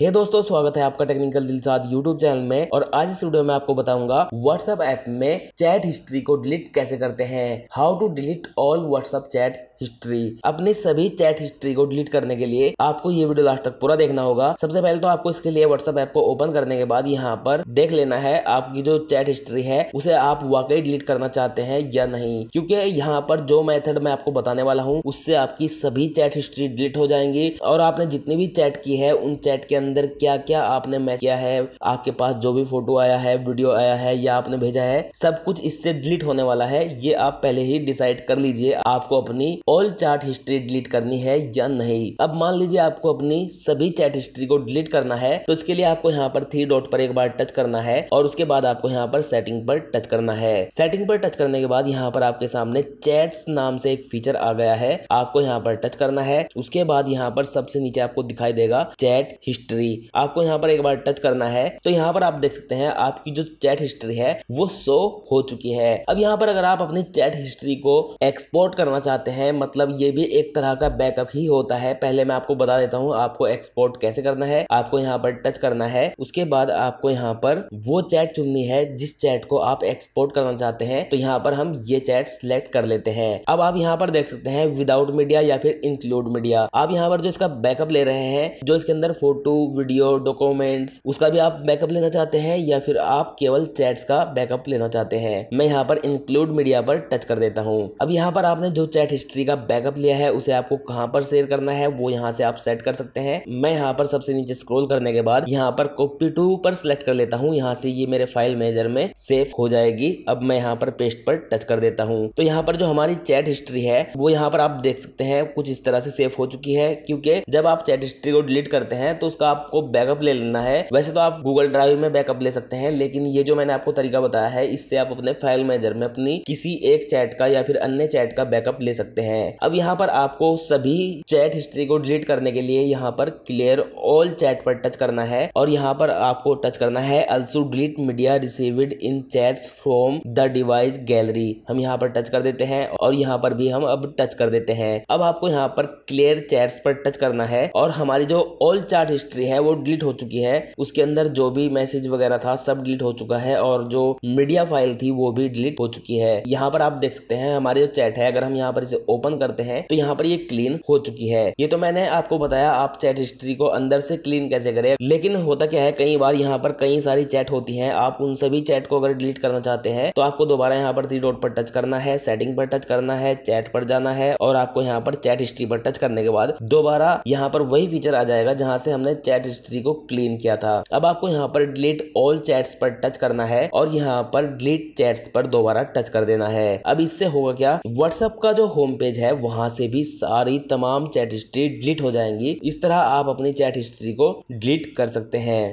हे hey दोस्तों स्वागत है आपका टेक्निकल दिलसाद यूट्यूब चैनल में और आज इस वीडियो में आपको बताऊंगा व्हाट्सएप ऐप में चैट हिस्ट्री को डिलीट कैसे करते हैं how to delete all WhatsApp chat history अपनी सभी चैट हिस्ट्री को डिलीट करने के लिए आपको ये वीडियो लास्ट तक पूरा देखना होगा सबसे पहले तो आपको इसके लिए व्हाट्सएप ऐप को ओपन करने के बाद यहाँ पर देख लेना है आपकी जो चैट हिस्ट्री है उसे आप वाकई डिलीट करना चाहते हैं या नहीं क्योंकि यहाँ पर जो मेथड मैं आपको बताने वाला हूँ उससे आपकी सभी चैट हिस्ट्री डिलीट हो जाएंगी और आपने जितनी भी चैट की है उन चैट के अंदर क्या क्या आपने मैच किया है आपके पास जो भी फोटो आया है वीडियो आया है या आपने भेजा है सब कुछ इससे डिलीट होने वाला है ये आप पहले ही डिसाइड कर लीजिए आपको अपनी ऑल चार्ट हिस्ट्री डिलीट करनी है या नहीं अब मान लीजिए आपको अपनी सभी चैट हिस्ट्री को डिलीट करना है तो इसके लिए आपको यहाँ पर थ्री डॉट पर एक बार टच करना है और उसके बाद आपको यहाँ पर सेटिंग पर टच करना है सेटिंग पर टच करने के बाद यहाँ पर आपके सामने चैट्स नाम से एक फीचर आ गया है आपको यहाँ पर टच करना है उसके बाद यहाँ पर सबसे नीचे आपको दिखाई देगा चैट हिस्ट्री आपको यहाँ पर एक बार टच करना है तो यहाँ पर आप देख सकते हैं आपकी जो चैट हिस्ट्री है वो शो हो चुकी है अब यहाँ पर अगर आप अपनी चैट हिस्ट्री को एक्सपोर्ट करना चाहते हैं मतलब ये भी एक तरह का बैकअप ही होता है पहले मैं आपको बता देता हूँ आपको एक्सपोर्ट कैसे करना है आपको यहाँ पर टच करना है उसके बाद आपको यहाँ पर वो चैट चुननी है जिस चैट को आप एक्सपोर्ट करना चाहते हैं तो यहाँ पर हम ये चैट सिलेक्ट कर लेते हैं अब आप यहाँ पर देख सकते हैं विदाउट मीडिया या फिर इंक्लूड मीडिया आप यहाँ पर जो इसका बैकअप ले रहे हैं जो इसके अंदर फोटो वीडियो डॉक्यूमेंट्स उसका भी आप बैकअप लेना चाहते हैं या फिर आप केवल चैट्स का बैकअप लेना चाहते हैं मैं यहाँ पर इंक्लूड मीडिया पर टच कर देता हूँ अब यहाँ पर आपने जो चैट हिस्ट्री का बैकअप लिया है उसे आपको कहां पर शेयर करना है वो यहाँ से आप सेट कर सकते हैं मैं यहाँ पर सबसे नीचे स्क्रोल करने के बाद यहाँ पर कॉपी टू पर सिलेक्ट कर लेता हूँ यहाँ से ये मेरे फाइल मैनेजर में सेव हो जाएगी अब मैं यहाँ पर पेस्ट पर टच कर देता हूँ तो यहाँ पर जो हमारी चैट हिस्ट्री है वो यहाँ पर आप देख सकते हैं कुछ इस तरह से सेव हो चुकी है क्योंकि जब आप चैट हिस्ट्री को डिलीट करते हैं तो उसका आपको बैकअप ले लेना है वैसे तो आप गूगल ड्राइव में बैकअप ले सकते हैं लेकिन ये जो मैंने आपको तरीका बताया है इससे आप अपने फाइल मैनेजर में अपनी किसी एक चैट का या फिर अन्य चैट का बैकअप ले सकते हैं हैं अब यहाँ पर आपको सभी चैट हिस्ट्री को डिलीट करने के लिए यहाँ पर क्लियर ऑल चैट पर टच करना है और यहाँ पर आपको टच करना है also delete media received in chats from the device gallery हम यहाँ पर टच कर देते हैं और यहाँ पर भी हम अब टच कर देते हैं अब आपको यहाँ पर क्लियर चैट्स पर टच करना है और हमारी जो ऑल चैट हिस्ट्री है वो डिलीट हो चुकी है उसके अंदर जो भी मैसेज वगैरह था सब डिलीट हो चुका है और जो मीडिया फाइल थी वो भी डिलीट हो चुकी है यहाँ पर आप देख सकते हैं हमारी जो चैट है अगर हम यहाँ पर इसे ओपन ओपन करते हैं तो यहाँ पर ये क्लीन हो चुकी है ये तो मैंने आपको बताया आप चैट हिस्ट्री को अंदर से क्लीन कैसे करें लेकिन होता क्या है कई बार यहाँ पर कई सारी चैट होती है आप उन सभी चैट को अगर डिलीट करना चाहते हैं तो आपको दोबारा यहाँ पर थ्री डॉट पर टच करना है सेटिंग पर टच करना है चैट पर जाना है और आपको यहाँ पर चैट हिस्ट्री पर टच करने के बाद दोबारा यहाँ पर वही फीचर आ जाएगा जहां से हमने चैट हिस्ट्री को क्लीन किया था अब आपको यहाँ पर डिलीट ऑल चैट्स पर टच करना है और यहाँ पर डिलीट चैट्स पर दोबारा टच कर देना है अब इससे होगा क्या व्हाट्सअप का जो होम पेज मैसेज है वहां से भी सारी तमाम चैट हिस्ट्री डिलीट हो जाएंगी इस तरह आप अपनी चैट हिस्ट्री को डिलीट कर सकते हैं